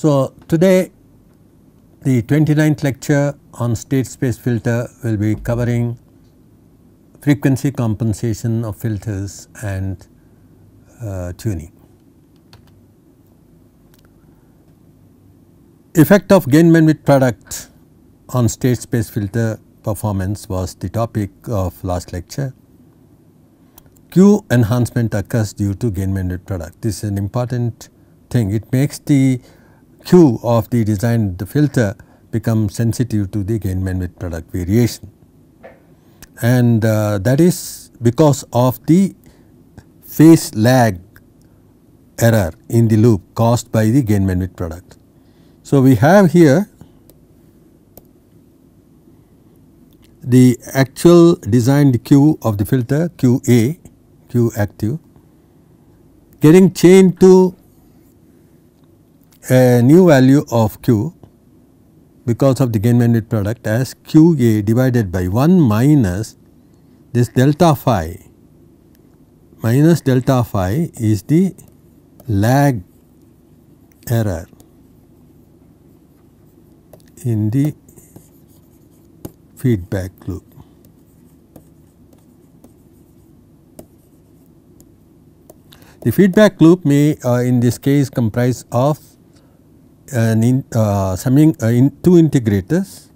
So, today the 29th lecture on state space filter will be covering frequency compensation of filters and uh, tuning. Effect of gain bandwidth product on state space filter performance was the topic of last lecture. Q enhancement occurs due to gain bandwidth product. This is an important thing. It makes the Q of the designed the filter becomes sensitive to the gain bandwidth product variation. And uh, that is because of the phase lag error in the loop caused by the gain bandwidth product. So, we have here the actual designed Q of the filter QA, Q active getting chained to a new value of q because of the gain bandwidth product as qa divided by 1 minus this delta phi minus delta phi is the lag error in the feedback loop. The feedback loop may uh, in this case comprise of an in, uh, summing uh, in two integrators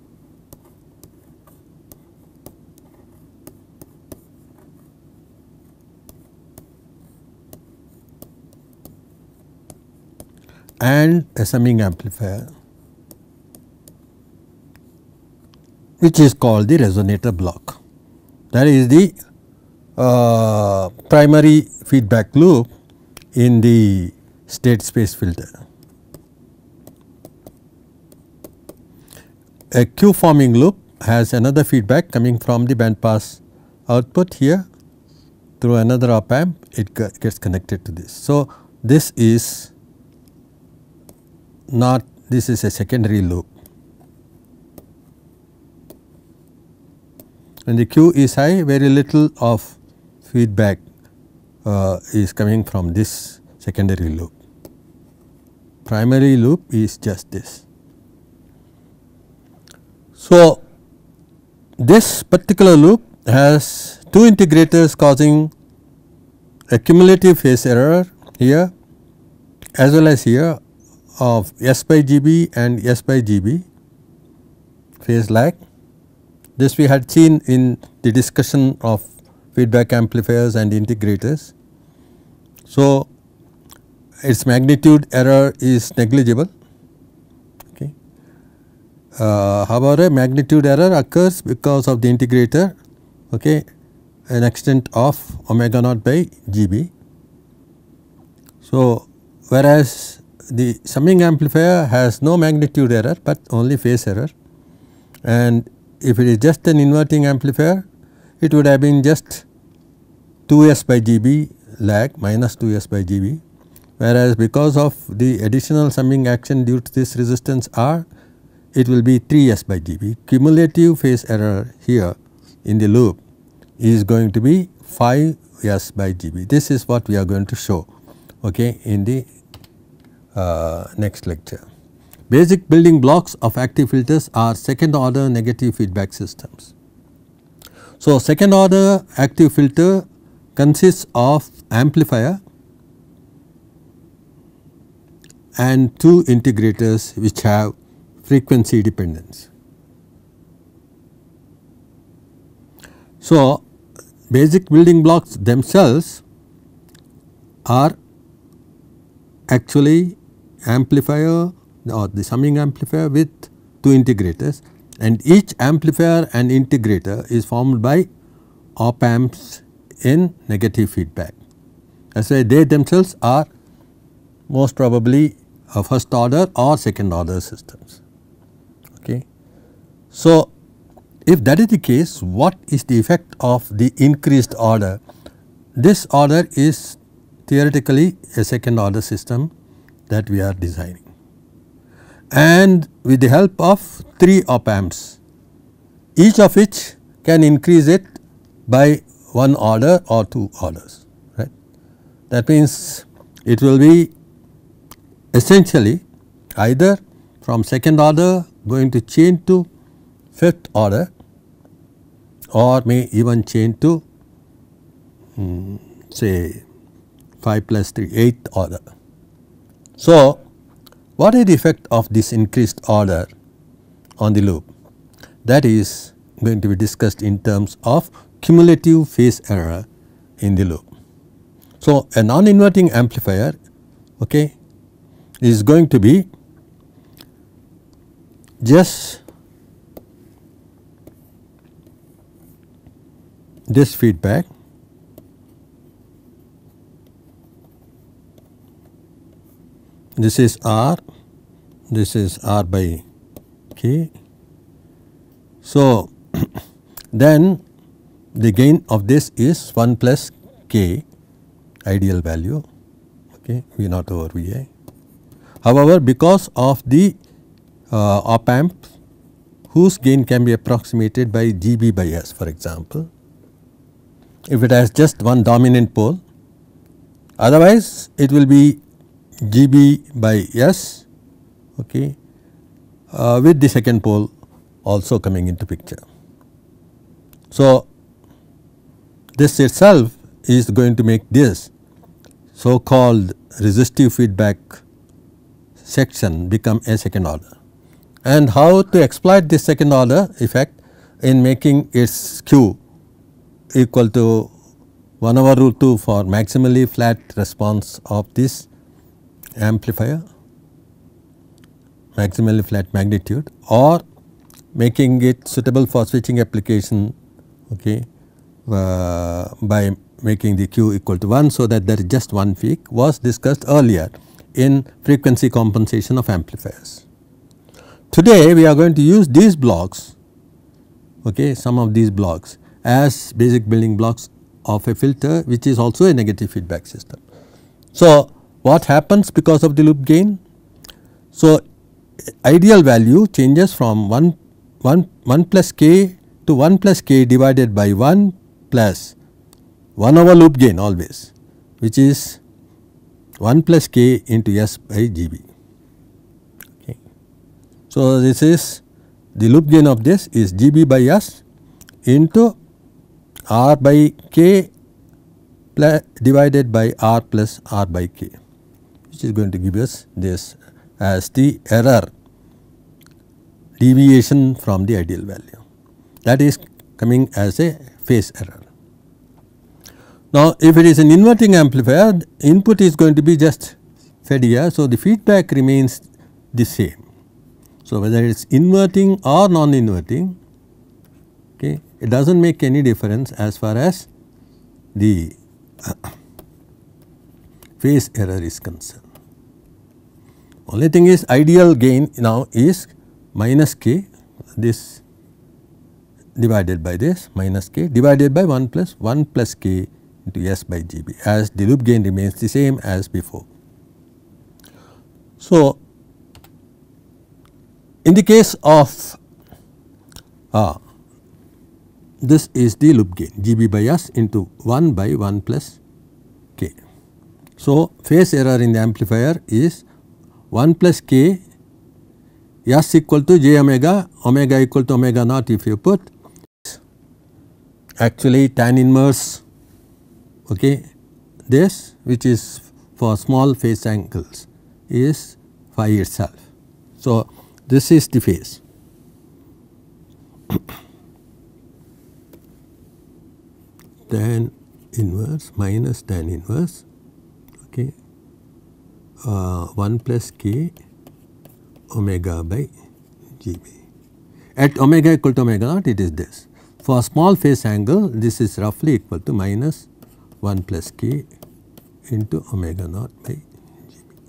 and a summing amplifier which is called the resonator block. That is the uh, primary feedback loop in the state space filter. a Q forming loop has another feedback coming from the band pass output here through another op amp it gets connected to this. So, this is not this is a secondary loop When the Q is high very little of feedback uh, is coming from this secondary loop. Primary loop is just this. So, this particular loop has two integrators causing a cumulative phase error here as well as here of S by GB and S by GB phase lag. This we had seen in the discussion of feedback amplifiers and integrators. So, its magnitude error is negligible uh, however, magnitude error occurs because of the integrator okay, an extent of omega naught by GB. So, whereas the summing amplifier has no magnitude error but only phase error and if it is just an inverting amplifier it would have been just 2s by GB lag minus 2s by GB whereas because of the additional summing action due to this resistance R it will be 3s by dB. Cumulative phase error here in the loop is going to be 5s by dB. This is what we are going to show okay, in the uh, next lecture. Basic building blocks of active filters are second order negative feedback systems. So, second order active filter consists of amplifier and two integrators which have frequency dependence. So, basic building blocks themselves are actually amplifier or the summing amplifier with two integrators and each amplifier and integrator is formed by op amps in negative feedback. As I say they themselves are most probably a first order or second order systems. So, if that is the case, what is the effect of the increased order? This order is theoretically a second order system that we are designing. And with the help of 3 op amps, each of which can increase it by one order or two orders, right. That means it will be essentially either from second order going to change to fifth order or may even change to um, say 5 plus 3 8th order. So, what is the effect of this increased order on the loop? That is going to be discussed in terms of cumulative phase error in the loop. So, a non-inverting amplifier okay, is going to be just this feedback this is R this is R by K. So, then the gain of this is 1 plus K ideal value okay V naught over VA. However, because of the uh, op amp whose gain can be approximated by G b by S for example if it has just one dominant pole otherwise it will be GB by S okay, uh, with the second pole also coming into picture. So, this itself is going to make this so called resistive feedback section become a second order and how to exploit this second order effect in making its Q equal to 1 over root 2 for maximally flat response of this amplifier maximally flat magnitude or making it suitable for switching application okay uh, by making the Q equal to 1 so that there is just one peak was discussed earlier in frequency compensation of amplifiers. Today we are going to use these blocks okay some of these blocks as basic building blocks of a filter which is also a negative feedback system. So, what happens because of the loop gain? So, ideal value changes from 1, 1, 1 plus k to 1 plus k divided by 1 plus 1 over loop gain always which is 1 plus k into s by gb. Okay. So, this is the loop gain of this is gb by s into r by k divided by r plus r by k which is going to give us this as the error deviation from the ideal value that is coming as a phase error. Now if it is an inverting amplifier input is going to be just fed here so the feedback remains the same. So whether it is inverting or non-inverting okay. It does not make any difference as far as the phase error is concerned. Only thing is ideal gain now is minus k this divided by this minus k divided by 1 plus 1 plus k into S by GB as the loop gain remains the same as before. So, in the case of uh, this is the loop gain GB s into 1 by 1 plus k. So, phase error in the amplifier is 1 plus k s equal to j omega, omega equal to omega naught if you put actually tan inverse okay, this which is for small phase angles is phi itself. So, this is the phase. tan inverse minus tan inverse okay uh, 1 plus k omega by gb. At omega equal to omega naught it is this. For a small phase angle this is roughly equal to minus 1 plus k into omega naught by gb.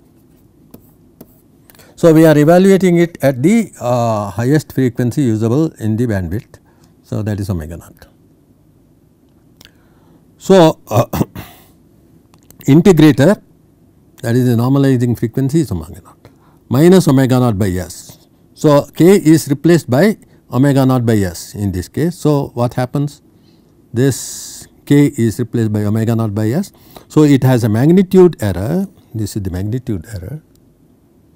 So, we are evaluating it at the uh, highest frequency usable in the bandwidth. So, that is omega naught. So, uh, integrator that is the normalizing frequency is omega naught minus omega naught by s. So, k is replaced by omega naught by s in this case. So, what happens? This k is replaced by omega naught by s. So, it has a magnitude error this is the magnitude error.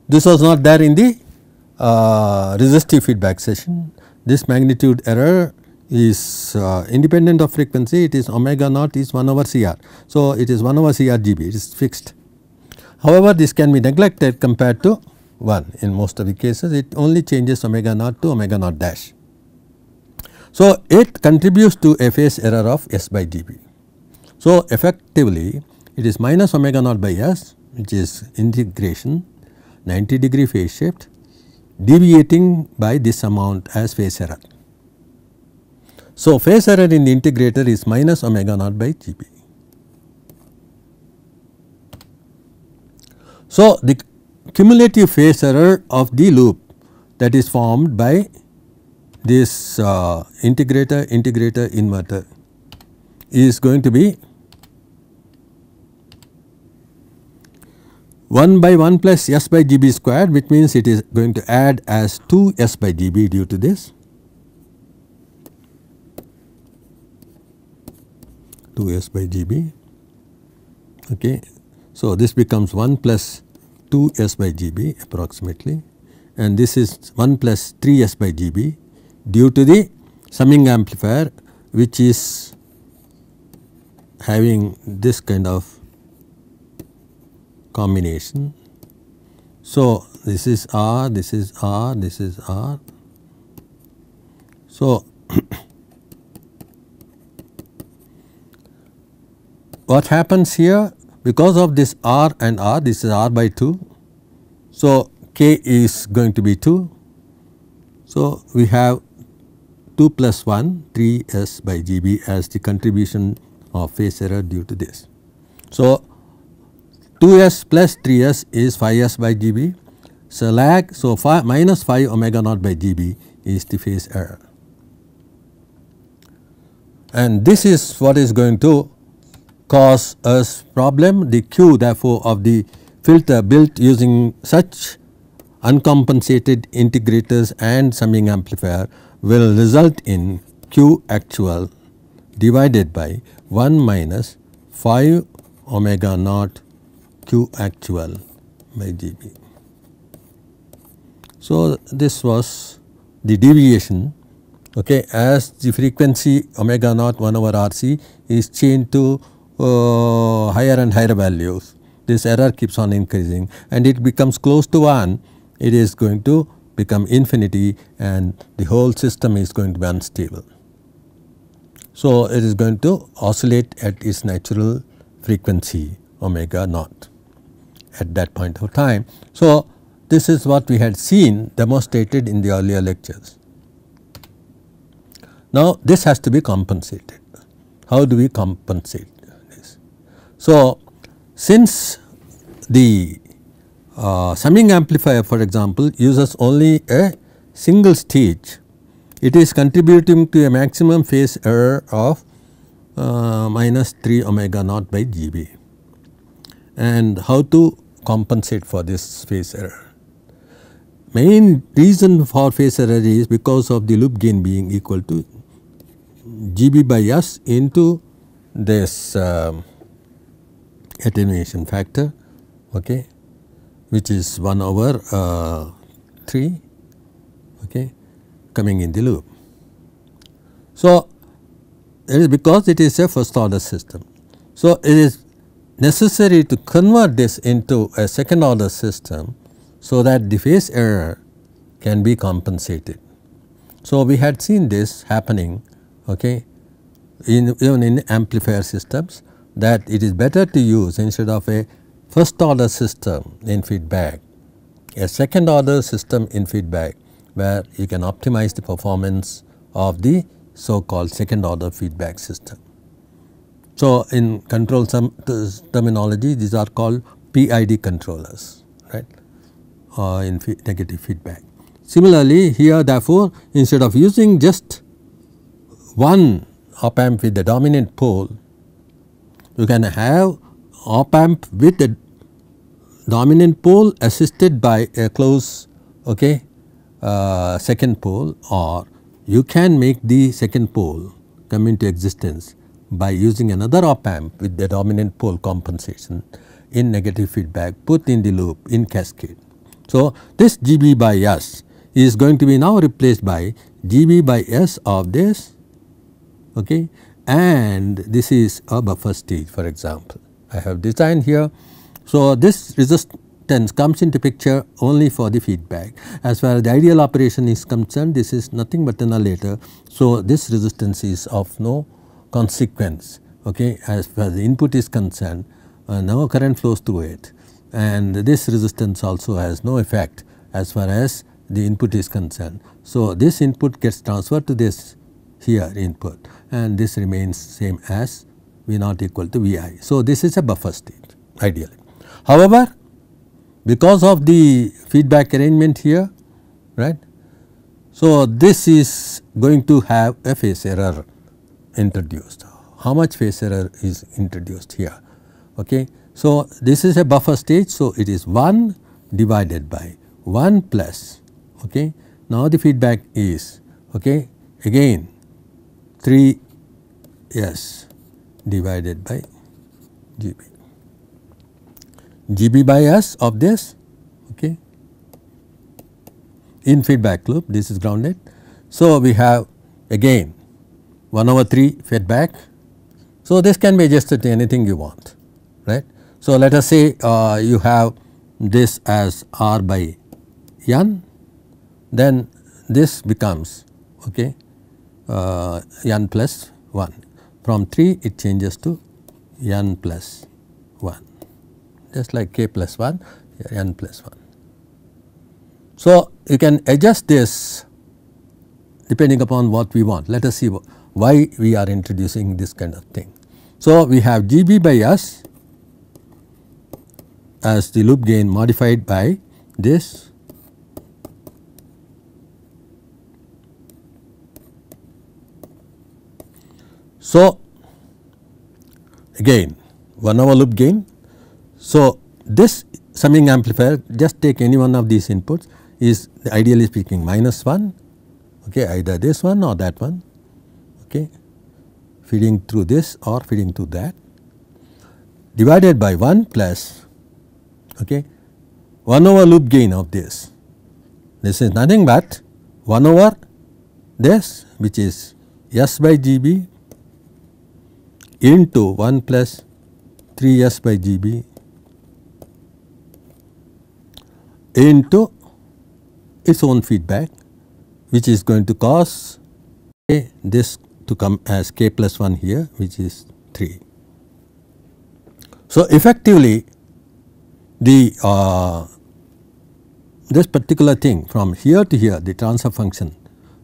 This was not there in the uh, resistive feedback session. This magnitude error is uh, independent of frequency it is omega naught is 1 over CR. So, it is 1 over CR GB it is fixed. However, this can be neglected compared to 1 in most of the cases it only changes omega naught to omega naught dash. So, it contributes to a phase error of S by dB. So, effectively it is minus omega naught by S which is integration 90 degree phase shift deviating by this amount as phase error. So, phase error in the integrator is minus omega naught by G p. So, the cumulative phase error of the loop that is formed by this uh, integrator integrator inverter is going to be 1 by 1 plus s by gb squared which means it is going to add as 2 s by gb due to this 2s by gb. Okay. So, this becomes 1 plus 2s by gb approximately and this is 1 plus 3s by gb due to the summing amplifier which is having this kind of combination. So, this is R, this is R, this is R. So, what happens here because of this r and r this is r by 2. So, k is going to be 2. So, we have 2 plus 1 3 s by g b as the contribution of phase error due to this. So, 2 s plus 3 s is 5 s by g b. So, lag so 5 minus 5 omega naught by g b is the phase error. And this is what is going to cause us problem. The Q therefore of the filter built using such uncompensated integrators and summing amplifier will result in Q actual divided by 1 minus 5 omega naught Q actual by dB. So, this was the deviation okay, as the frequency omega naught 1 over RC is changed to uh, higher and higher values this error keeps on increasing and it becomes close to 1 it is going to become infinity and the whole system is going to be unstable. So, it is going to oscillate at its natural frequency omega naught at that point of time. So, this is what we had seen demonstrated in the earlier lectures. Now, this has to be compensated. How do we compensate? So, since the uh, summing amplifier for example uses only a single stage, it is contributing to a maximum phase error of uh, minus 3 omega naught by GB and how to compensate for this phase error. Main reason for phase error is because of the loop gain being equal to GB by S into this uh, attenuation factor okay, which is 1 over uh, 3 okay, coming in the loop. So, it is because it is a first order system. So, it is necessary to convert this into a second order system so that the phase error can be compensated. So, we had seen this happening okay, in, even in amplifier systems that it is better to use instead of a first order system in feedback, a second order system in feedback where you can optimize the performance of the so called second order feedback system. So, in control terminology these are called PID controllers right Or uh, in negative feedback. Similarly, here therefore instead of using just one op amp with the dominant pole you can have op amp with a dominant pole assisted by a close okay, uh, second pole or you can make the second pole come into existence by using another op amp with the dominant pole compensation in negative feedback put in the loop in cascade. So, this GB by S is going to be now replaced by GB by S of this okay, and this is a buffer stage for example. I have designed here. So, this resistance comes into picture only for the feedback. As far as the ideal operation is concerned, this is nothing but an allator. So, this resistance is of no consequence okay, as far as the input is concerned, uh, no current flows through it and this resistance also has no effect as far as the input is concerned. So, this input gets transferred to this here input and this remains same as V naught equal to V i. So, this is a buffer state ideally. However, because of the feedback arrangement here right. So, this is going to have a phase error introduced. How much phase error is introduced here? Okay. So, this is a buffer stage. So, it is 1 divided by 1 plus. Okay. Now, the feedback is okay again 3s divided by GB. GB by s of this okay in feedback loop this is grounded. So, we have again 1 over 3 feedback. So, this can be adjusted to anything you want right. So, let us say uh, you have this as r by n then this becomes okay uh, n plus 1 from 3 it changes to n plus 1 just like k plus 1 n plus 1. So, you can adjust this depending upon what we want. Let us see why we are introducing this kind of thing. So, we have GB by S as the loop gain modified by this So, again 1 hour loop gain. So, this summing amplifier just take any one of these inputs is ideally speaking minus 1 okay either this one or that one okay feeding through this or feeding through that divided by 1 plus okay 1 over loop gain of this. This is nothing but 1 over this which is S by GB into 1 plus 3s by gb into its own feedback which is going to cause a, this to come as k plus 1 here which is 3. So, effectively the uh, this particular thing from here to here the transfer function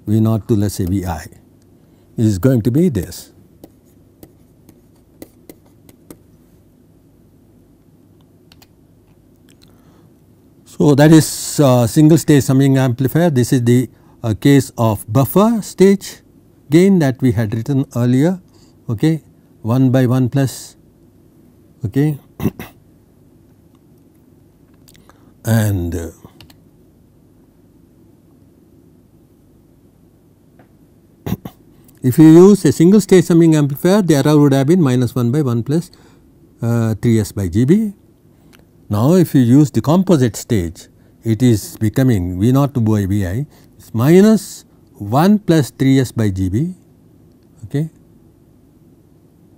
v naught to let us say v i is going to be this. So, that is uh, single stage summing amplifier this is the uh, case of buffer stage gain that we had written earlier okay 1 by 1 plus okay and uh, if you use a single stage summing amplifier the error would have been minus 1 by 1 plus 3s uh, by gb now, if you use the composite stage, it is becoming V naught by V i is minus 1 plus 3 s by G b. Okay.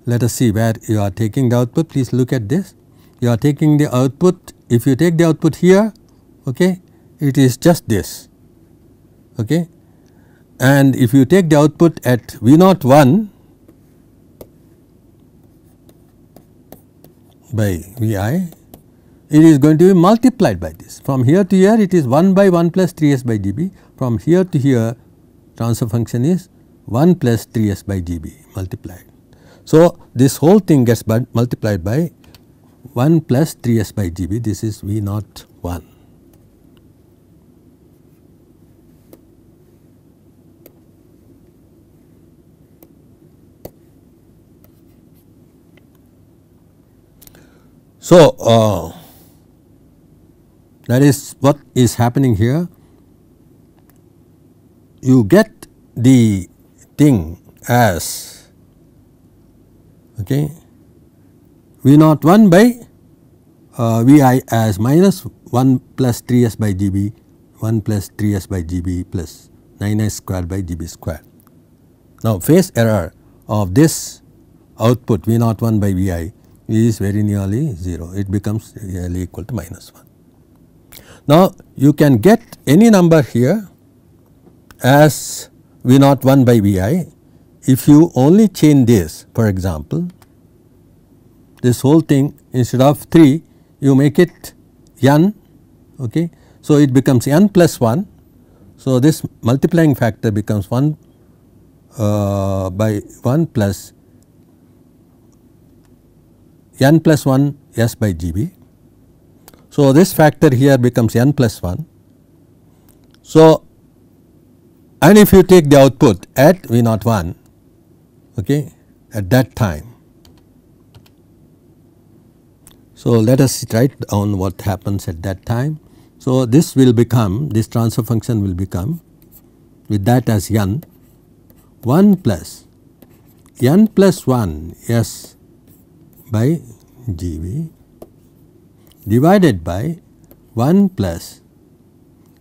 Let us see where you are taking the output. Please look at this. You are taking the output. If you take the output here, okay, it is just this. Okay. And if you take the output at V naught 1 by V i it is going to be multiplied by this. From here to here it is 1 by 1 plus 3s by dB, from here to here transfer function is 1 plus 3s by dB multiplied. So, this whole thing gets multiplied by 1 plus 3s by dB this is V naught 1. So, uh, that is what is happening here. You get the thing as okay, V naught 1 by uh, Vi as minus 1 plus 3s by dB, 1 plus 3s by dB plus 9s squared by dB square. Now, phase error of this output V naught 1 by Vi is very nearly 0, it becomes nearly equal to minus 1. Now, you can get any number here as V 0 1 by V i if you only change this for example this whole thing instead of 3 you make it n okay. So, it becomes n plus 1. So, this multiplying factor becomes 1 uh, by 1 plus n plus 1 s by g b so, this factor here becomes n plus 1. So, and if you take the output at V not 1 okay, at that time. So, let us write down what happens at that time. So, this will become this transfer function will become with that as n 1 plus n plus 1 s by g v divided by 1 plus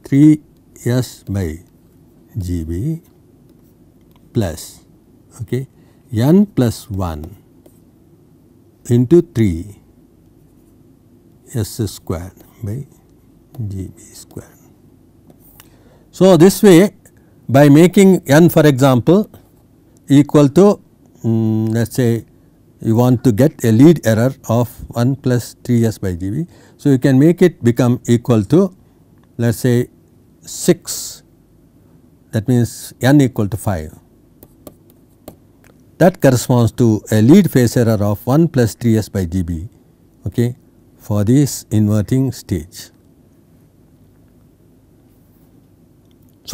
3s by GB plus okay, n plus 1 into 3 s square by GB square. So, this way by making n for example equal to um, mm, let us say you want to get a lead error of 1 plus 3s by dB. So, you can make it become equal to let us say 6 that means n equal to 5 that corresponds to a lead phase error of 1 plus 3s by dB okay, for this inverting stage.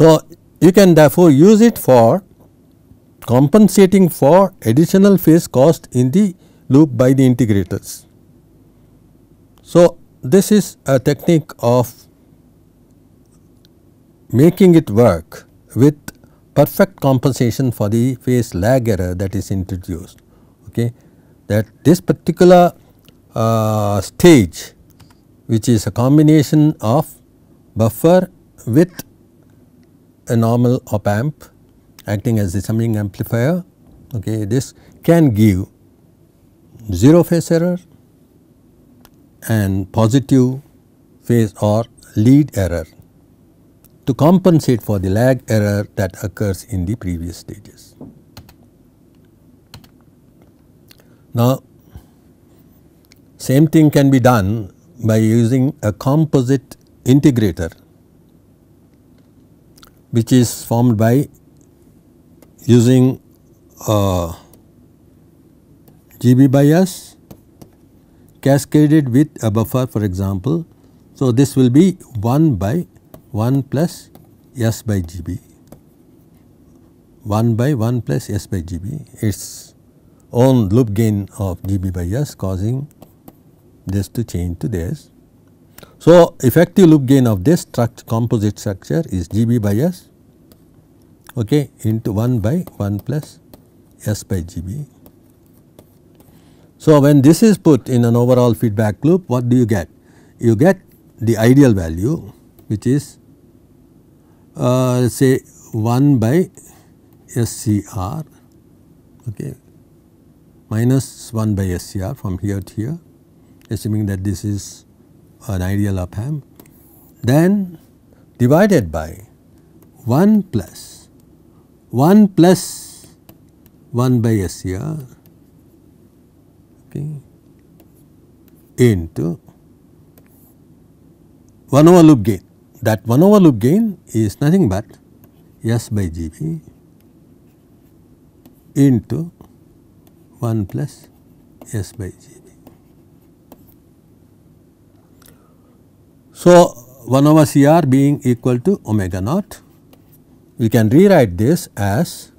So, you can therefore use it for compensating for additional phase cost in the loop by the integrators. So, this is a technique of making it work with perfect compensation for the phase lag error that is introduced. Okay, That this particular uh, stage which is a combination of buffer with a normal op amp acting as the summing amplifier okay this can give zero phase error and positive phase or lead error to compensate for the lag error that occurs in the previous stages. Now same thing can be done by using a composite integrator which is formed by using uh, GB bias cascaded with a buffer for example. So, this will be 1 by 1 plus S by GB 1 by 1 plus S by GB its own loop gain of GB by S causing this to change to this. So, effective loop gain of this struct composite structure is GB by S okay, into 1 by 1 plus S by GB. So, when this is put in an overall feedback loop what do you get? You get the ideal value which is uh, say 1 by SCR okay, minus 1 by SCR from here to here assuming that this is an ideal op amp then divided by 1 plus 1 plus 1 by s okay, into 1 over loop gain. That 1 over loop gain is nothing but s by gb into 1 plus s by gb. So, 1 over C r being equal to omega naught we can rewrite this as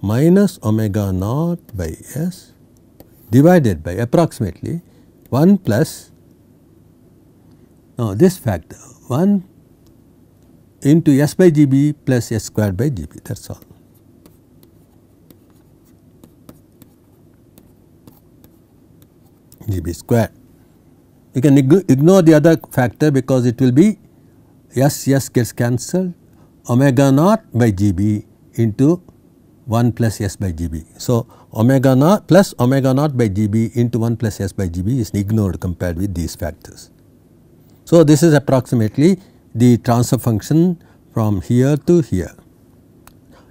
minus omega naught by s divided by approximately 1 plus now this factor 1 into s by gb plus s squared by gb that is all. gb square. You can ignore the other factor because it will be s s gets cancelled omega naught by GB into 1 plus S by GB. So, omega naught plus omega naught by GB into 1 plus S by GB is ignored compared with these factors. So, this is approximately the transfer function from here to here.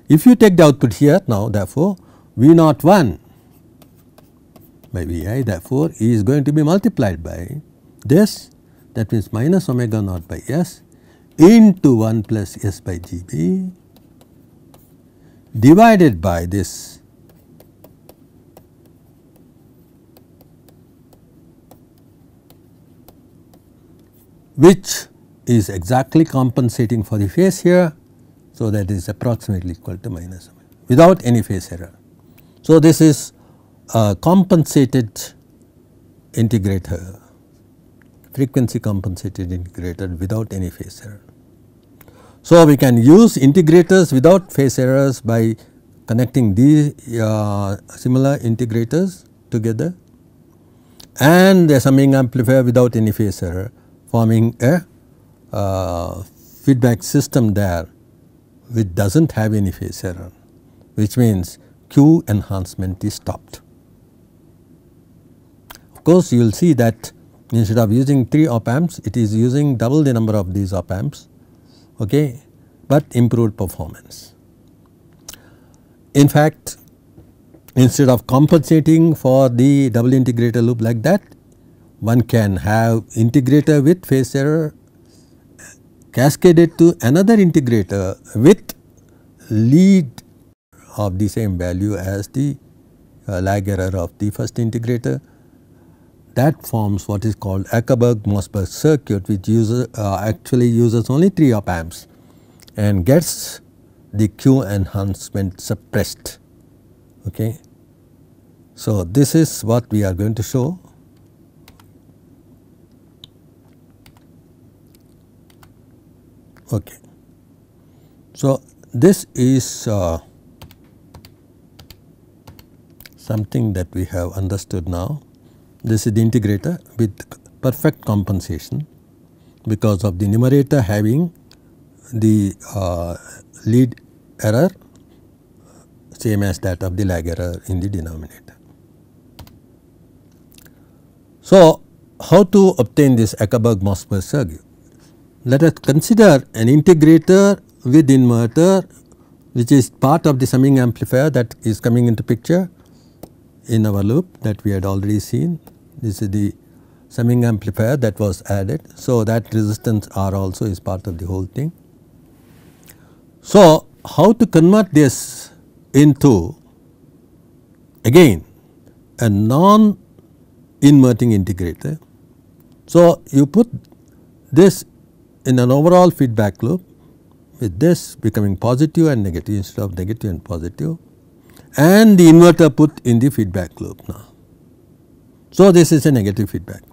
If you take the output here now therefore, V naught 1 by Vi therefore is going to be multiplied by this that means minus omega naught by S into 1 plus S by GB divided by this which is exactly compensating for the phase here. So, that is approximately equal to minus without any phase error. So, this is a compensated integrator frequency compensated integrator without any phase error. So, we can use integrators without phase errors by connecting these uh, similar integrators together and the summing amplifier without any phase error forming a uh, feedback system there which does not have any phase error which means Q enhancement is stopped. Of course, you will see that instead of using 3 op amps it is using double the number of these op amps okay, but improved performance. In fact, instead of compensating for the double integrator loop like that one can have integrator with phase error cascaded to another integrator with lead of the same value as the uh, lag error of the first integrator that forms what is called Ackerberg mossberg circuit which uses, uh, actually uses only 3 op amps and gets the Q enhancement suppressed. Okay. So, this is what we are going to show. Okay. So, this is uh, something that we have understood now. This is the integrator with perfect compensation because of the numerator having the uh, lead error same as that of the lag error in the denominator. So, how to obtain this Eckerberg-Mossberg circuit? Let us consider an integrator with inverter which is part of the summing amplifier that is coming into picture in our loop that we had already seen this is the summing amplifier that was added. So, that resistance R also is part of the whole thing. So, how to convert this into again a non inverting integrator. So, you put this in an overall feedback loop with this becoming positive and negative instead of negative and positive and the inverter put in the feedback loop now. So, this is a negative feedback.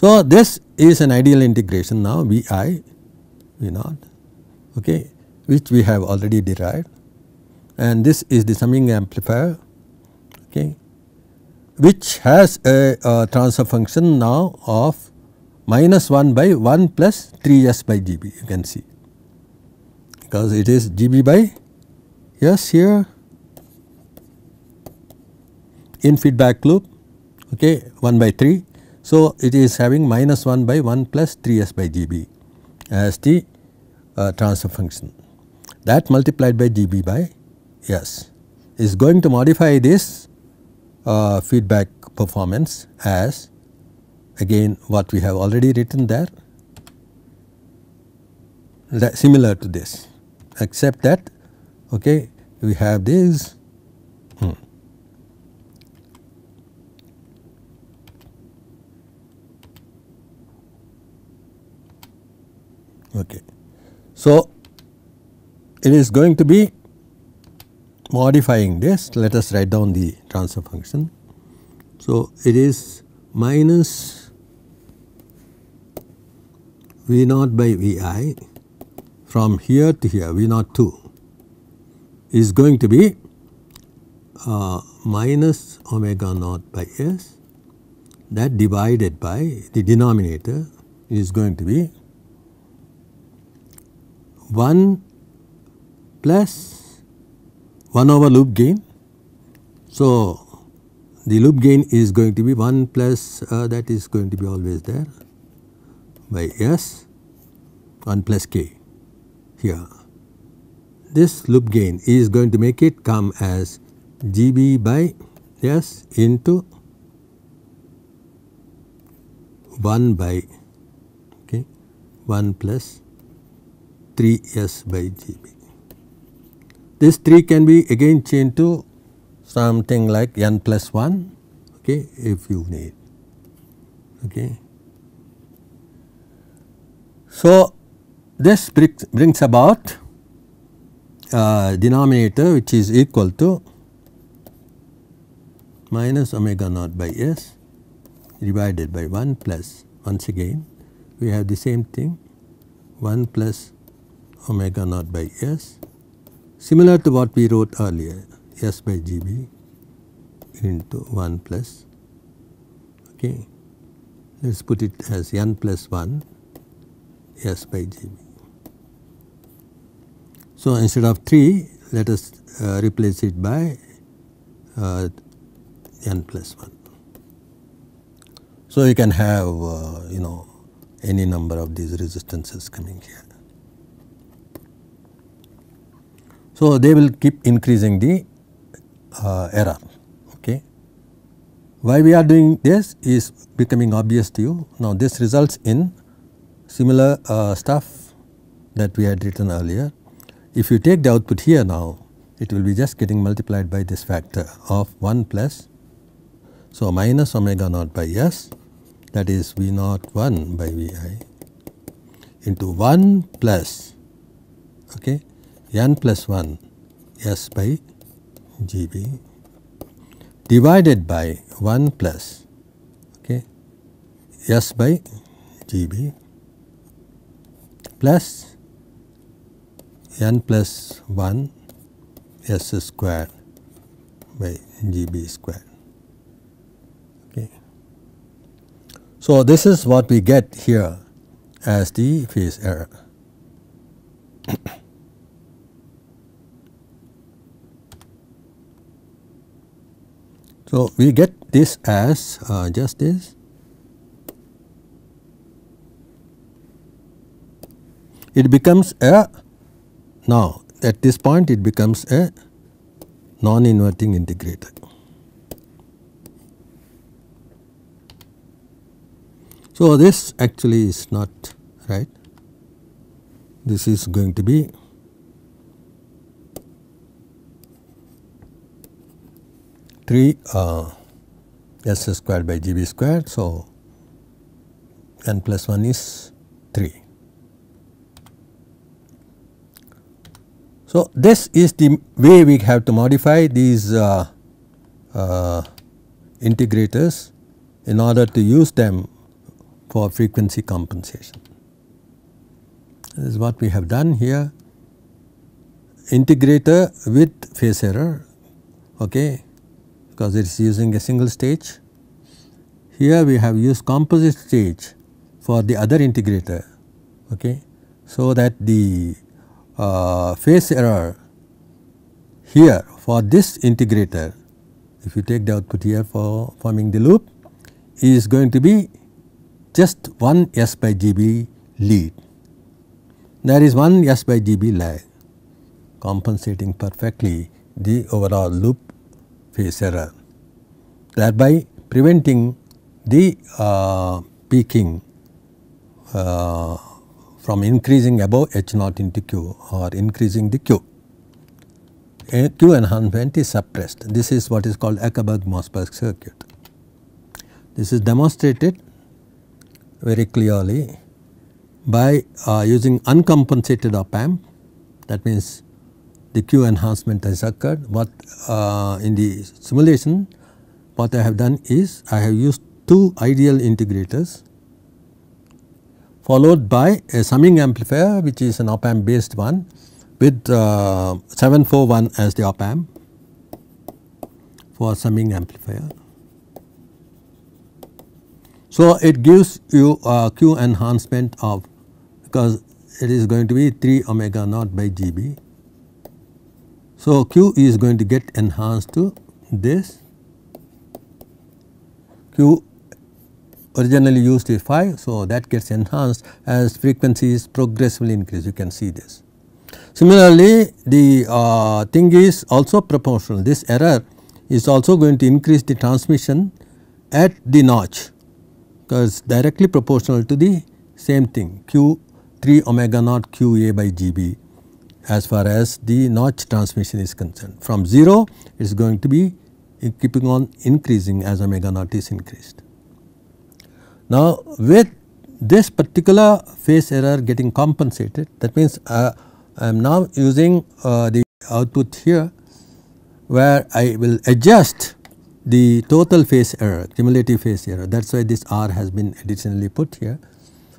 So, this is an ideal integration now V i V naught okay, which we have already derived and this is the summing amplifier okay, which has a, a transfer function now of minus 1 by 1 plus 3 s by g b you can see because it is g b by s here in feedback loop okay 1 by 3. So, it is having minus 1 by 1 plus 3s by gb as the uh, transfer function that multiplied by gb by s is going to modify this uh, feedback performance as again what we have already written there similar to this except that okay we have this Okay. So, it is going to be modifying this let us write down the transfer function. So, it is minus V naught by V i from here to here V naught 2 is going to be uh, minus omega naught by S that divided by the denominator is going to be 1 plus 1 over loop gain. So, the loop gain is going to be 1 plus uh, that is going to be always there by S 1 plus K here. This loop gain is going to make it come as GB by S into 1 by okay, 1 plus 3s by gb. This 3 can be again changed to something like n plus 1 okay, if you need. Okay. So, this brings about a uh, denominator which is equal to minus omega naught by s divided by 1 plus once again we have the same thing 1 plus omega naught by S similar to what we wrote earlier S by GB into 1 plus okay let us put it as n plus 1 S by GB. So, instead of 3 let us uh, replace it by uh, n plus 1. So, you can have uh, you know any number of these resistances coming here. So, they will keep increasing the uh, error okay. Why we are doing this is becoming obvious to you. Now, this results in similar uh, stuff that we had written earlier. If you take the output here now, it will be just getting multiplied by this factor of 1 plus. So, minus omega naught by s that is V naught 1 by V i into 1 plus okay n plus 1 s by gb divided by 1 plus okay, s by gb plus n plus 1 s square by gb square. Okay. So, this is what we get here as the phase error. So, we get this as uh, just this it becomes a now at this point it becomes a non-inverting integrator. So, this actually is not right this is going to be 3 uh, s squared by g b squared, So, n plus 1 is 3. So, this is the way we have to modify these uh, uh, integrators in order to use them for frequency compensation. This is what we have done here integrator with phase error okay because it is using a single stage. Here we have used composite stage for the other integrator okay, so that the uh, phase error here for this integrator if you take the output here for forming the loop is going to be just 1 S by GB lead. There is 1 S by GB lag compensating perfectly the overall loop phase error thereby preventing the uh, peaking uh, from increasing above H naught into Q or increasing the Q. A Q enhancement is suppressed. This is what is called Eckerberg-Mossberg circuit. This is demonstrated very clearly by uh, using uncompensated op amp that means the Q enhancement has occurred. What uh, in the simulation what I have done is I have used two ideal integrators followed by a summing amplifier which is an op amp based one with uh, 741 as the op amp for summing amplifier. So, it gives you a Q enhancement of because it is going to be 3 omega naught by GB so, Q is going to get enhanced to this Q originally used is 5. So, that gets enhanced as frequencies progressively increase you can see this. Similarly, the uh, thing is also proportional this error is also going to increase the transmission at the notch because directly proportional to the same thing q 3 omega naught q a by g b as far as the notch transmission is concerned. From 0 it is going to be keeping on increasing as omega naught is increased. Now with this particular phase error getting compensated that means uh, I am now using uh, the output here where I will adjust the total phase error cumulative phase error that is why this R has been additionally put here.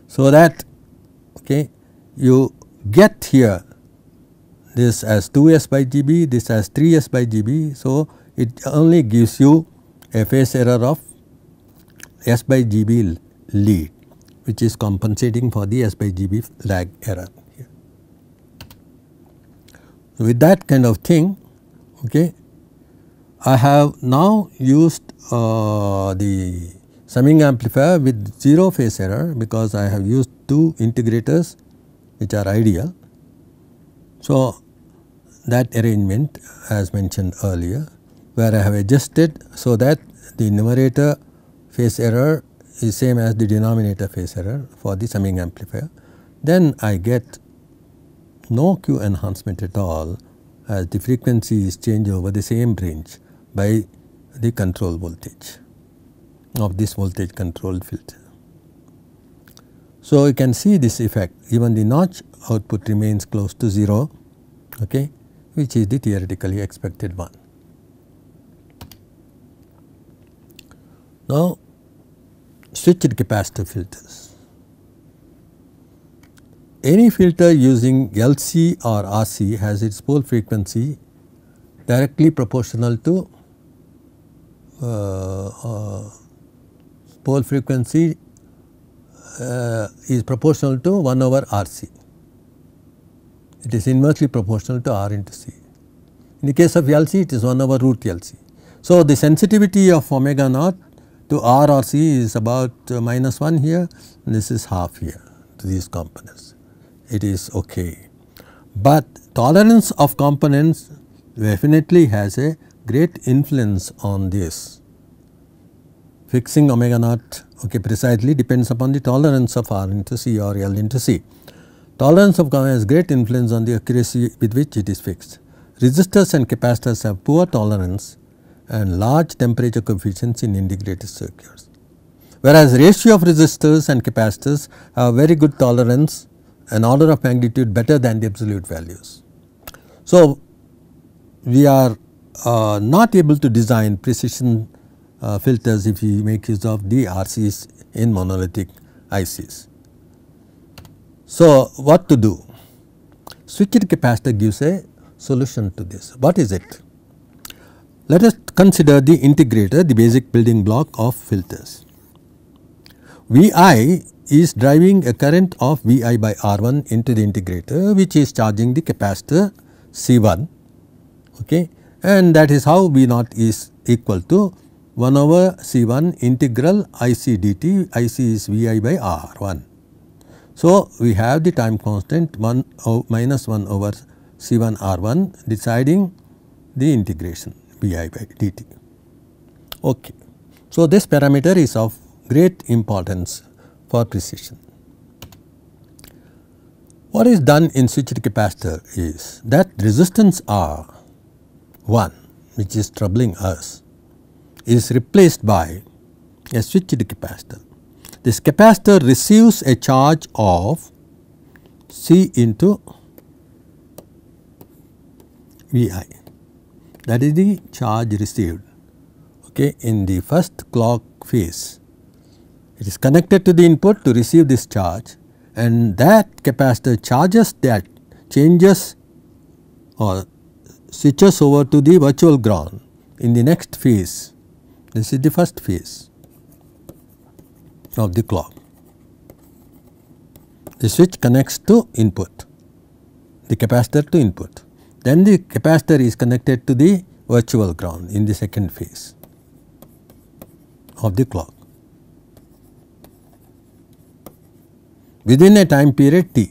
So that okay you get here this as 2s by GB, this as 3s by GB. So, it only gives you a phase error of s by GB lead which is compensating for the s by GB lag error. Here. So, with that kind of thing okay, I have now used uh, the summing amplifier with 0 phase error because I have used two integrators which are ideal so, that arrangement as mentioned earlier where I have adjusted so that the numerator phase error is same as the denominator phase error for the summing amplifier then I get no Q enhancement at all as the frequency is changed over the same range by the control voltage of this voltage controlled filter. So, you can see this effect even the notch output remains close to 0 okay, which is the theoretically expected one. Now switched capacitor filters. Any filter using LC or RC has its pole frequency directly proportional to uh, uh, pole frequency uh, is proportional to 1 over RC. It is inversely proportional to R into C. In the case of LC, it is 1 over root LC. So, the sensitivity of omega naught to R or C is about uh, minus 1 here and this is half here to these components. It is okay. But tolerance of components definitely has a great influence on this. Fixing omega naught okay, precisely depends upon the tolerance of R into C or L into C. Tolerance of gamma has great influence on the accuracy with which it is fixed. Resistors and capacitors have poor tolerance and large temperature coefficients in integrated circuits. Whereas, ratio of resistors and capacitors have very good tolerance an order of magnitude better than the absolute values. So, we are uh, not able to design precision uh, filters if we make use of the RCs in monolithic ICs. So, what to do? Switched capacitor gives a solution to this. What is it? Let us consider the integrator, the basic building block of filters. Vi is driving a current of Vi by R1 into the integrator which is charging the capacitor C1 okay, and that is how V0 is equal to 1 over C1 integral IC dt, IC is Vi by R1. So, we have the time constant 1 minus 1 over C1 R1 deciding the integration bi by dt. Okay. So, this parameter is of great importance for precision. What is done in switched capacitor is that resistance R 1 which is troubling us is replaced by a switched capacitor this capacitor receives a charge of C into Vi that is the charge received okay, in the first clock phase. It is connected to the input to receive this charge and that capacitor charges that changes or switches over to the virtual ground in the next phase. This is the first phase of the clock. The switch connects to input, the capacitor to input. Then the capacitor is connected to the virtual ground in the second phase of the clock. within a time period t.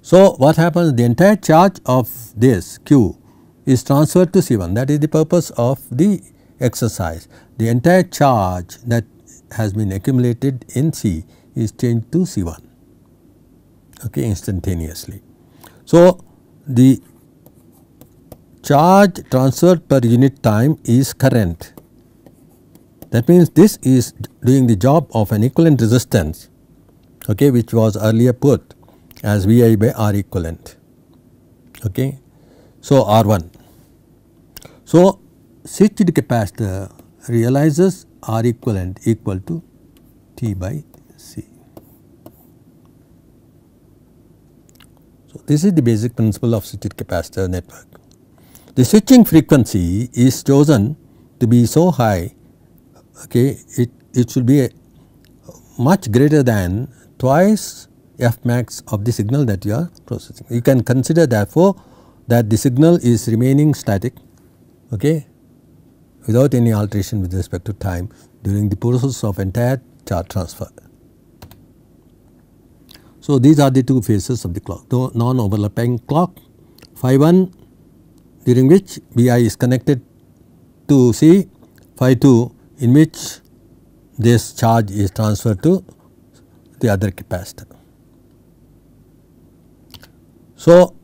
So, what happens the entire charge of this q is transferred to C1 that is the purpose of the exercise. The entire charge that has been accumulated in C is changed to C1 okay, instantaneously. So, the charge transferred per unit time is current. That means this is doing the job of an equivalent resistance okay, which was earlier put as Vi by R equivalent. Okay. So, R1. So, switched capacitor realizes R equivalent equal to T by C. So, this is the basic principle of switched capacitor network. The switching frequency is chosen to be so high okay, it, it should be much greater than twice f max of the signal that you are processing. You can consider therefore that the signal is remaining static okay, without any alteration with respect to time during the process of entire charge transfer. So, these are the two phases of the clock, the non-overlapping clock phi 1 during which B i is connected to C, phi 2 in which this charge is transferred to the other capacitor. So,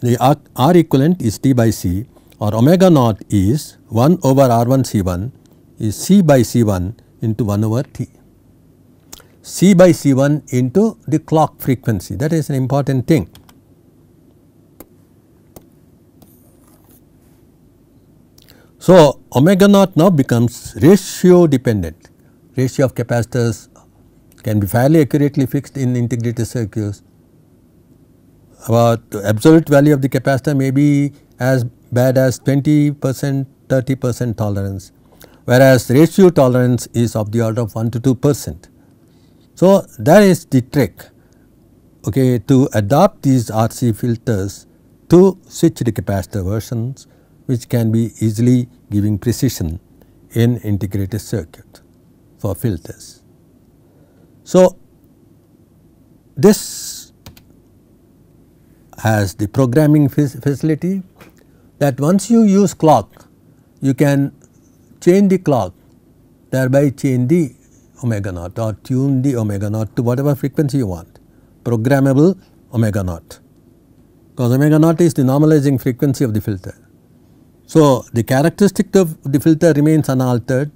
the R, R equivalent is T by C or omega naught is 1 over R1 C1 is C by C1 into 1 over T. C by C1 into the clock frequency that is an important thing. So, omega naught now becomes ratio dependent, ratio of capacitors can be fairly accurately fixed in integrated circuits. About absolute value of the capacitor may be as bad as 20 percent 30 percent tolerance whereas ratio tolerance is of the order of 1 to 2 percent. So, that is the trick okay, to adopt these RC filters to switched capacitor versions which can be easily giving precision in integrated circuit for filters. So, this has the programming facility that once you use clock you can change the clock thereby change the omega naught or tune the omega naught to whatever frequency you want programmable omega naught because omega naught is the normalizing frequency of the filter. So, the characteristic of the filter remains unaltered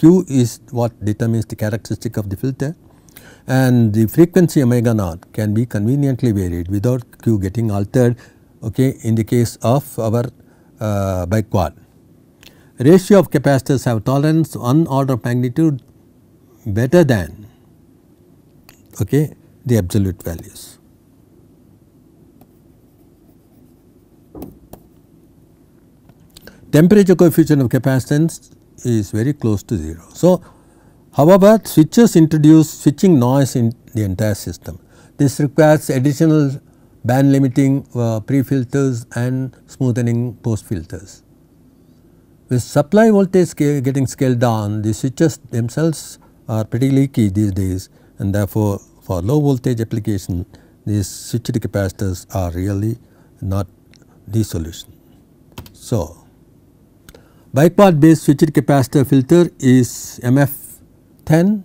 Q is what determines the characteristic of the filter and the frequency omega naught can be conveniently varied without Q getting altered okay, in the case of our uh, biquad ratio of capacitors have tolerance one order of magnitude better than okay, the absolute values. Temperature coefficient of capacitance is very close to 0. So, however, switches introduce switching noise in the entire system. This requires additional band limiting uh, pre filters and smoothing post filters. With supply voltage scale getting scaled down, the switches themselves are pretty leaky these days and therefore for low voltage application these switched capacitors are really not the solution. So, bipart based switched capacitor filter is MF10.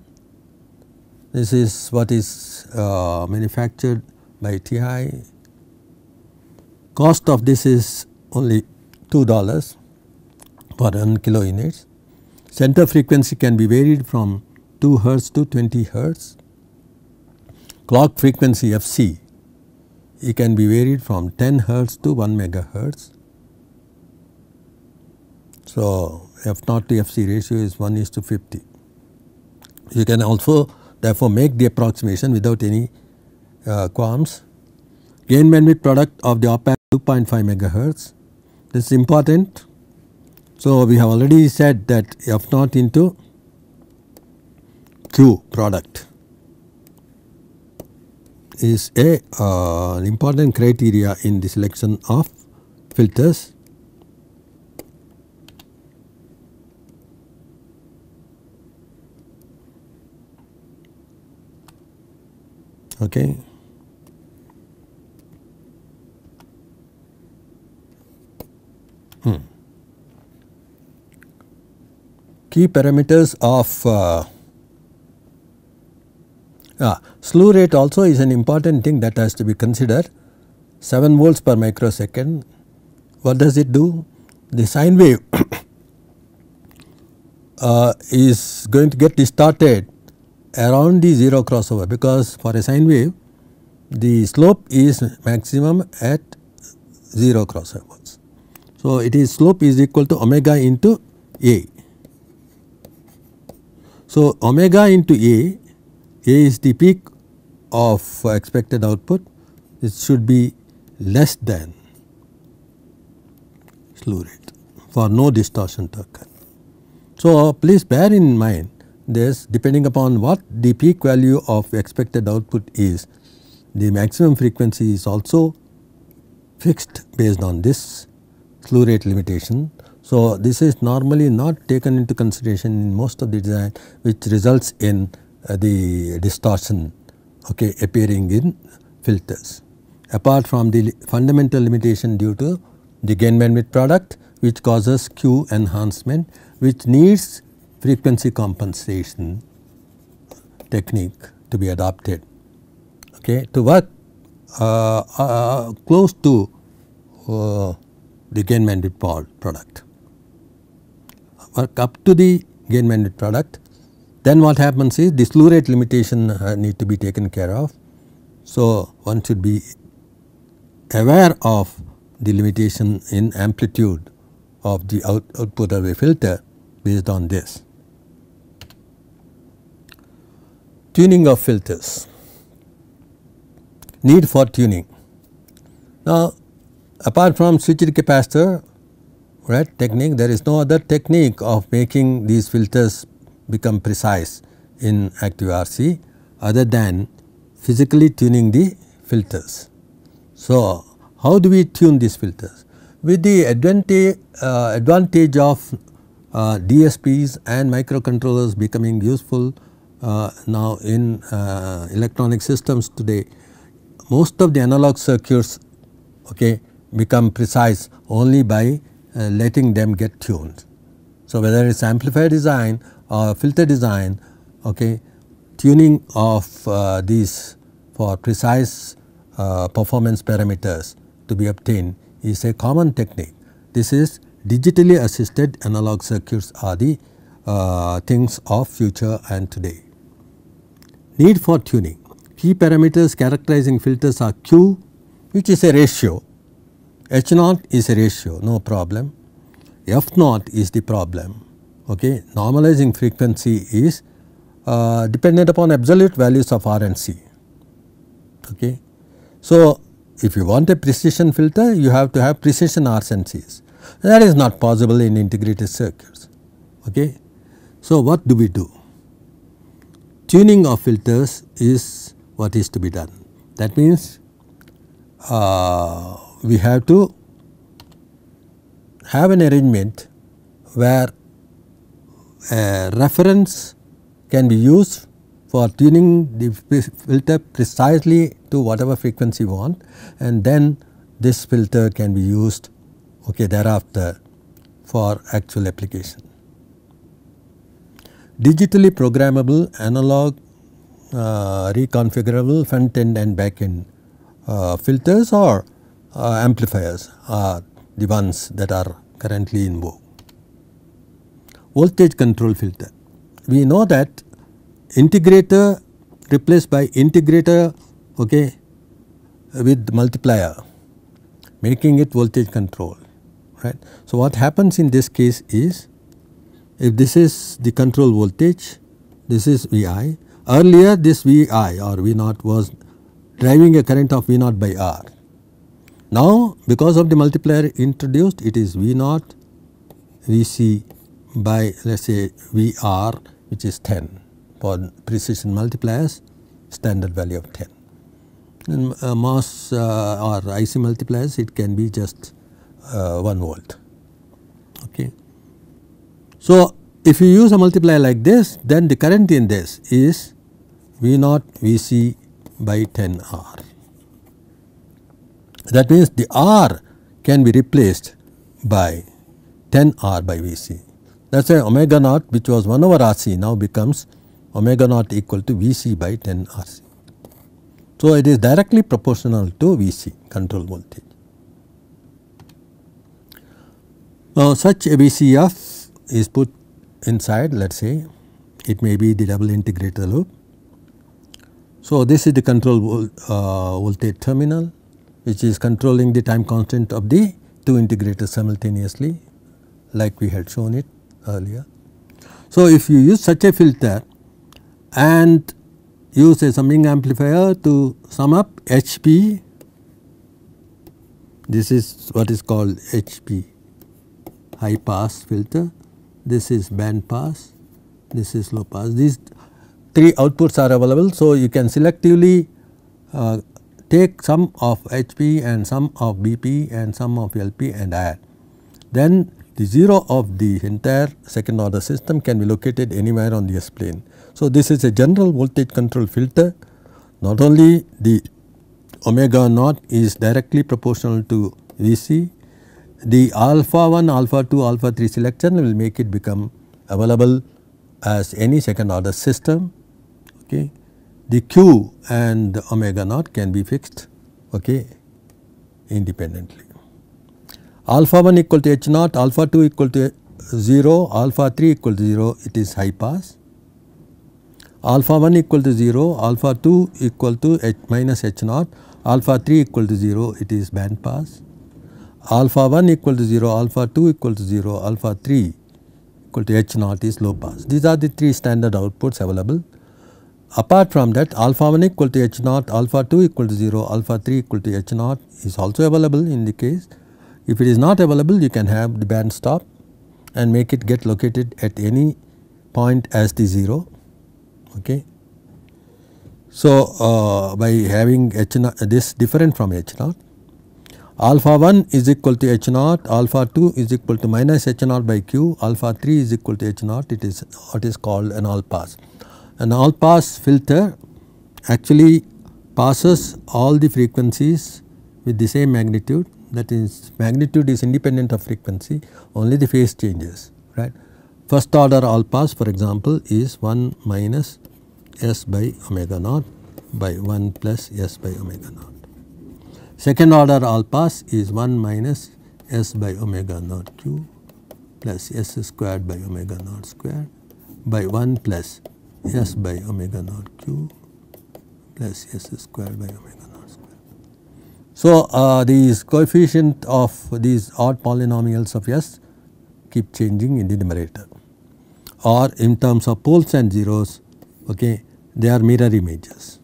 This is what is uh, manufactured by TI. Cost of this is only $2 for 1 kilo units. Center frequency can be varied from 2 hertz to 20 hertz. Clock frequency FC it can be varied from 10 hertz to 1 megahertz. So, F naught to FC ratio is 1 is to 50. You can also therefore make the approximation without any uh, qualms. Gain bandwidth product of the op amp 2.5 megahertz. This is important so, we have already said that F naught into Q product is a uh, important criteria in the selection of filters. Okay. key parameters of uh, uh, slew rate also is an important thing that has to be considered 7 volts per microsecond. What does it do? The sine wave uh, is going to get distorted around the 0 crossover because for a sine wave the slope is maximum at 0 crossovers. So, it is slope is equal to omega into A so, omega into A, A is the peak of expected output, it should be less than slew rate for no distortion to occur. So, please bear in mind this depending upon what the peak value of expected output is, the maximum frequency is also fixed based on this slew rate limitation so, this is normally not taken into consideration in most of the design which results in uh, the distortion okay, appearing in filters. Apart from the li fundamental limitation due to the gain bandwidth product which causes Q enhancement which needs frequency compensation technique to be adopted okay, to work uh, uh, close to uh, the gain bandwidth product work up to the gain banded product then what happens is the slew rate limitation uh, need to be taken care of. So, one should be aware of the limitation in amplitude of the out output of a filter based on this. Tuning of filters, need for tuning. Now, apart from switched capacitor right technique there is no other technique of making these filters become precise in active RC other than physically tuning the filters. So, how do we tune these filters? With the advantage, uh, advantage of uh, DSPs and microcontrollers becoming useful uh, now in uh, electronic systems today, most of the analog circuits okay, become precise only by uh, letting them get tuned. So, whether it is amplifier design or filter design, okay, tuning of uh, these for precise uh, performance parameters to be obtained is a common technique. This is digitally assisted analog circuits are the uh, things of future and today. Need for tuning. Key parameters characterizing filters are Q which is a ratio H naught is a ratio, no problem. F naught is the problem. Okay. Normalizing frequency is uh, dependent upon absolute values of R and C. Okay. So, if you want a precision filter, you have to have precision R and C's. That is not possible in integrated circuits. Okay. So, what do we do? Tuning of filters is what is to be done. That means uh, we have to have an arrangement where a reference can be used for tuning the filter precisely to whatever frequency you want and then this filter can be used okay thereafter for actual application. Digitally programmable analog uh, reconfigurable front end and back end uh, filters or uh, amplifiers are the ones that are currently in vogue. Voltage control filter. We know that integrator replaced by integrator okay, with multiplier making it voltage control right. So, what happens in this case is if this is the control voltage this is Vi earlier this Vi or V naught was driving a current of V naught by R now, because of the multiplier introduced it is V naught V c by let us say V r which is 10 for precision multipliers standard value of 10. In uh, MOS uh, or IC multipliers it can be just uh, 1 volt. Okay. So, if you use a multiplier like this then the current in this is V naught V c by 10 r. That means the R can be replaced by 10 R by Vc. That is why omega naught which was 1 over Rc now becomes omega naught equal to Vc by 10 Rc. So, it is directly proportional to Vc control voltage. Now, such a is put inside let us say it may be the double integrator loop. So, this is the control vol uh, voltage terminal which is controlling the time constant of the two integrators simultaneously like we had shown it earlier. So, if you use such a filter and use a summing amplifier to sum up HP this is what is called HP high pass filter, this is band pass, this is low pass. These three outputs are available. So, you can selectively uh, take some of HP and some of BP and some of LP and add. Then the 0 of the entire second order system can be located anywhere on the S plane. So, this is a general voltage control filter not only the omega naught is directly proportional to Vc the alpha 1, alpha 2, alpha 3 selection will make it become available as any second order system. Okay the q and the omega naught can be fixed okay, independently. Alpha 1 equal to h naught, alpha 2 equal to 0, alpha 3 equal to 0 it is high pass, alpha 1 equal to 0, alpha 2 equal to h minus h naught, alpha 3 equal to 0 it is band pass, alpha 1 equal to 0, alpha 2 equal to 0, alpha 3 equal to h naught is low pass. These are the three standard outputs available Apart from that alpha 1 equal to h naught, alpha 2 equal to 0, alpha 3 equal to h naught is also available in the case. If it is not available you can have the band stop and make it get located at any point as the 0. Okay. So, uh, by having h naught this different from h naught alpha 1 is equal to h naught, alpha 2 is equal to minus h naught by q, alpha 3 is equal to h naught, it is what is called an all pass. An all pass filter actually passes all the frequencies with the same magnitude that is magnitude is independent of frequency only the phase changes right. First order all pass for example is 1 minus s by omega naught by 1 plus s by omega naught. Second order all pass is 1 minus s by omega naught q plus s squared by omega naught squared by 1 plus s by omega naught q plus s squared by omega naught square. So, uh, these coefficient of these odd polynomials of s keep changing in the numerator or in terms of poles and zeros okay, they are mirror images.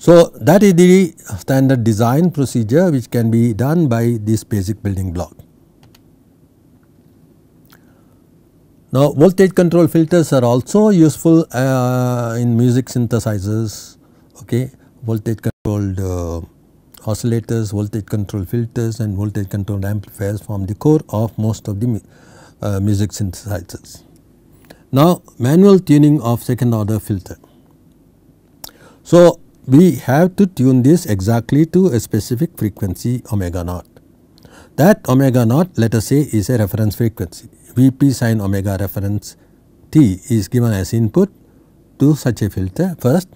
So, that is the standard design procedure which can be done by this basic building block. Now voltage control filters are also useful uh, in music synthesizers, okay, voltage controlled uh, oscillators, voltage controlled filters and voltage controlled amplifiers form the core of most of the uh, music synthesizers. Now manual tuning of second order filter. So we have to tune this exactly to a specific frequency omega naught. That omega naught let us say is a reference frequency Vp sin omega reference t is given as input to such a filter first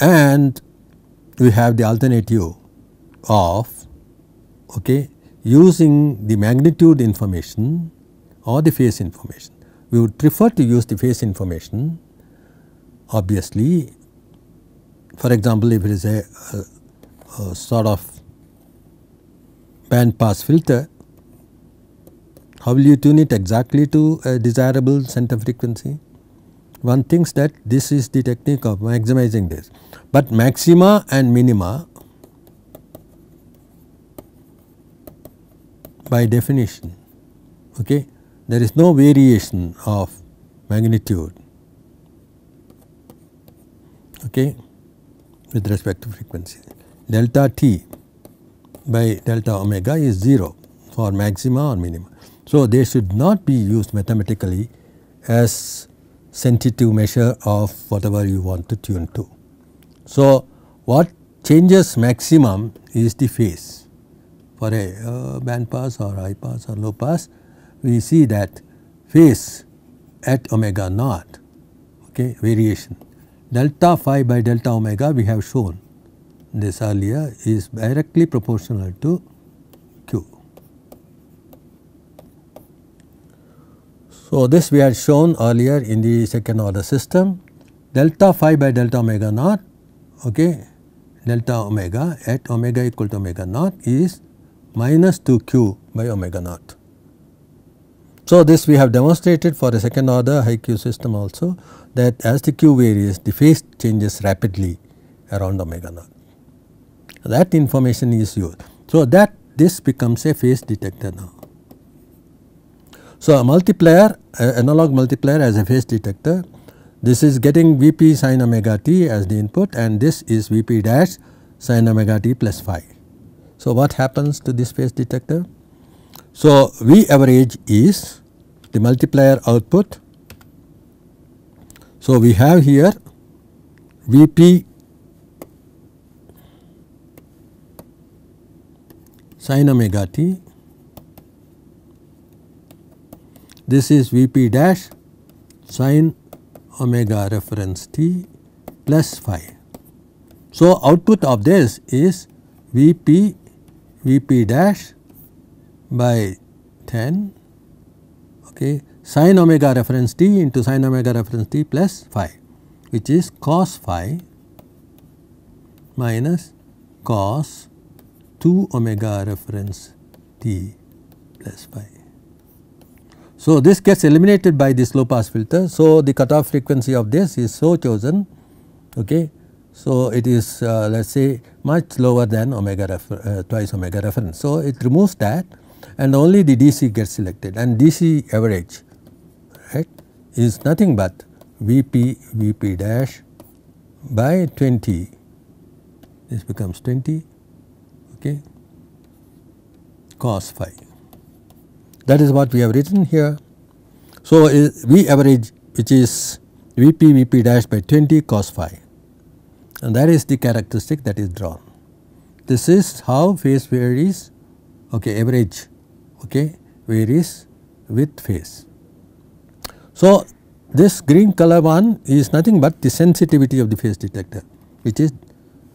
and we have the alternative of okay, using the magnitude information or the phase information. We would prefer to use the phase information obviously for example, if it is a, a, a sort of band pass filter how will you tune it exactly to a desirable center frequency? One thinks that this is the technique of maximizing this, but maxima and minima by definition okay, there is no variation of magnitude okay, with respect to frequency. Delta t by delta omega is 0 for maxima or minima. So, they should not be used mathematically as sensitive measure of whatever you want to tune to. So, what changes maximum is the phase for a uh, band pass or high pass or low pass we see that phase at omega naught okay, variation delta phi by delta omega we have shown this earlier is directly proportional to So, this we had shown earlier in the second order system delta phi by delta omega naught okay, delta omega at omega equal to omega naught is minus 2 q by omega naught. So, this we have demonstrated for a second order high q system also that as the q varies the phase changes rapidly around omega naught. That information is used. So, that this becomes a phase detector now. So, a multiplier a analog multiplier as a phase detector this is getting Vp sin omega t as the input and this is Vp dash sin omega t plus phi. So, what happens to this phase detector? So, V average is the multiplier output. So, we have here Vp sin omega t This is Vp dash sine omega reference t plus phi. So, output of this is Vp Vp dash by 10 okay, sine omega reference t into sine omega reference t plus phi which is cos phi minus cos 2 omega reference t plus phi. So, this gets eliminated by this low pass filter. So, the cutoff frequency of this is so chosen okay. So, it is uh, let us say much lower than omega refer, uh, twice omega reference. So, it removes that and only the DC gets selected and DC average right is nothing but Vp Vp dash by 20 this becomes 20 okay cos phi that is what we have written here. So, V average which is V p V p dash by 20 cos phi and that is the characteristic that is drawn. This is how phase varies okay average okay varies with phase. So, this green color one is nothing but the sensitivity of the phase detector which is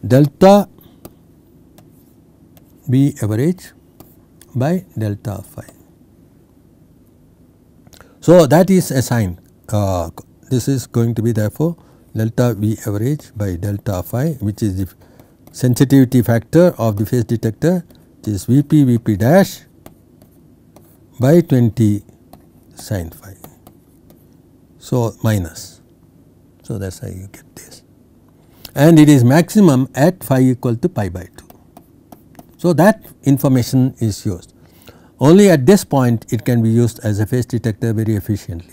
delta V average by delta phi. So, that is a uh, this is going to be therefore delta V average by delta phi which is the sensitivity factor of the phase detector which is Vp Vp dash by 20 sine phi. So, minus. So, that is how you get this and it is maximum at phi equal to pi by 2. So, that information is used. Only at this point it can be used as a phase detector very efficiently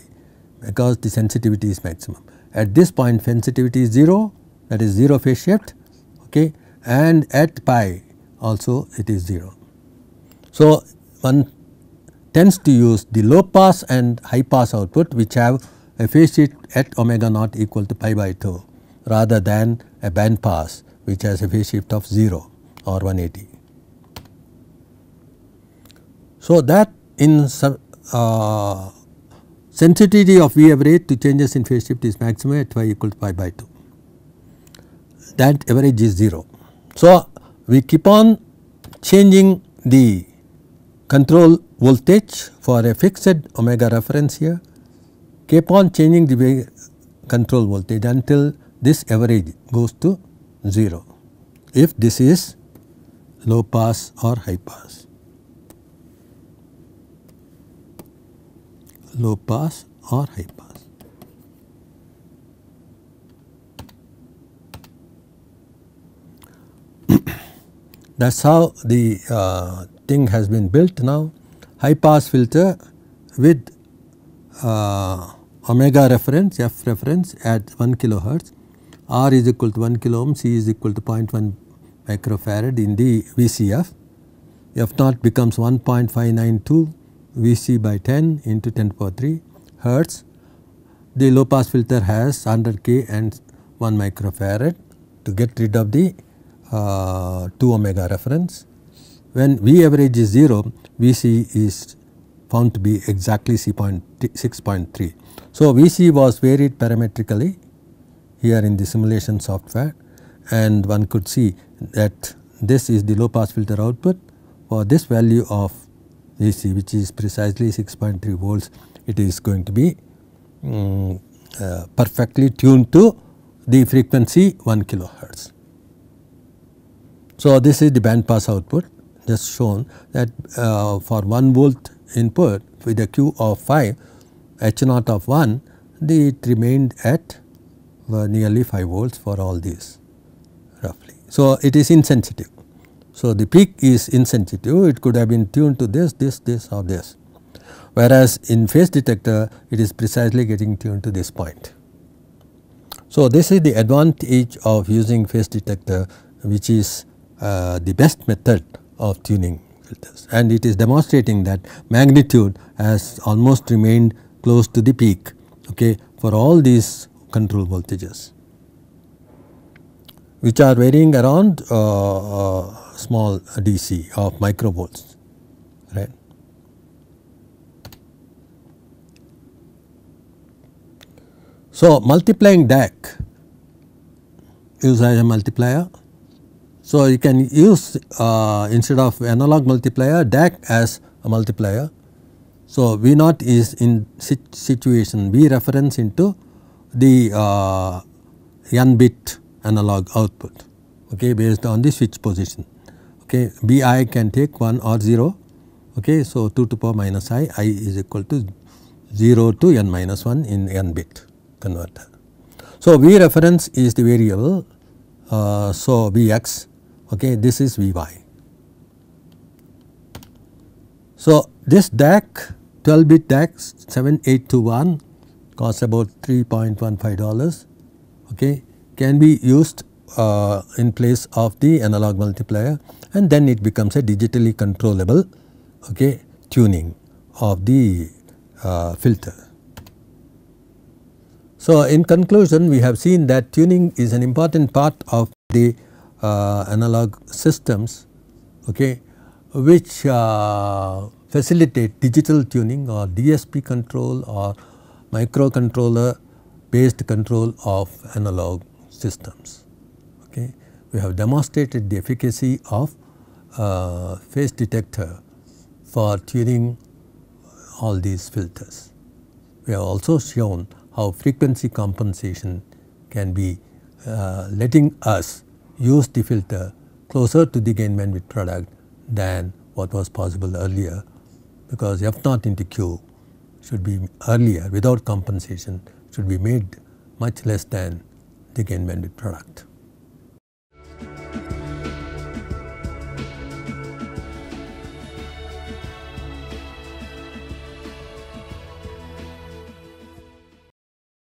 because the sensitivity is maximum. At this point sensitivity is 0 that is 0 phase shift okay and at pi also it is 0. So, one tends to use the low pass and high pass output which have a phase shift at omega naught equal to pi by 2 rather than a band pass which has a phase shift of 0 or 180. So, that in uh, sensitivity of V average to changes in phase shift is maximum at y equal to pi by 2 that average is 0. So, we keep on changing the control voltage for a fixed omega reference here keep on changing the control voltage until this average goes to 0 if this is low pass or high pass. low pass or high pass. that is how the uh, thing has been built now high pass filter with uh, omega reference f reference at 1 kilohertz R is equal to 1 kilo ohm C is equal to 0.1 microfarad in the VCF f naught becomes 1.592 Vc by 10 into 10 to power 3 hertz. The low pass filter has 100 K and 1 microfarad to get rid of the uh, 2 omega reference. When V average is 0, Vc is found to be exactly 6.3. So, Vc was varied parametrically here in the simulation software and one could see that this is the low pass filter output for this value of which is precisely 6.3 volts it is going to be um, uh, perfectly tuned to the frequency 1 kilohertz. So, this is the band pass output just shown that uh, for 1 volt input with a Q of 5 H naught of 1 the it remained at uh, nearly 5 volts for all these roughly. So, it is insensitive so, the peak is insensitive it could have been tuned to this, this, this or this whereas in phase detector it is precisely getting tuned to this point. So, this is the advantage of using phase detector which is uh, the best method of tuning filters and it is demonstrating that magnitude has almost remained close to the peak okay, for all these control voltages which are varying around uh, uh, small DC of microvolts right. So, multiplying DAC use as a multiplier. So, you can use uh, instead of analog multiplier DAC as a multiplier. So, V naught is in situation V reference into the uh, n bit analog output okay, based on the switch position okay b i can take 1 or 0 okay. So, 2 to power minus i i is equal to 0 to n minus 1 in n bit converter. So, v reference is the variable uh, so Vx okay this is Vy. So this DAC 12 bit DAC 7821 costs about 3.15 dollars okay can be used uh, in place of the analog multiplier and then it becomes a digitally controllable okay, tuning of the uh, filter. So, in conclusion we have seen that tuning is an important part of the uh, analog systems okay, which uh, facilitate digital tuning or DSP control or microcontroller based control of analog systems. Okay. We have demonstrated the efficacy of uh, phase detector for tuning all these filters. We have also shown how frequency compensation can be uh, letting us use the filter closer to the gain bandwidth product than what was possible earlier because F naught into Q should be earlier without compensation should be made much less than the gain bandwidth product.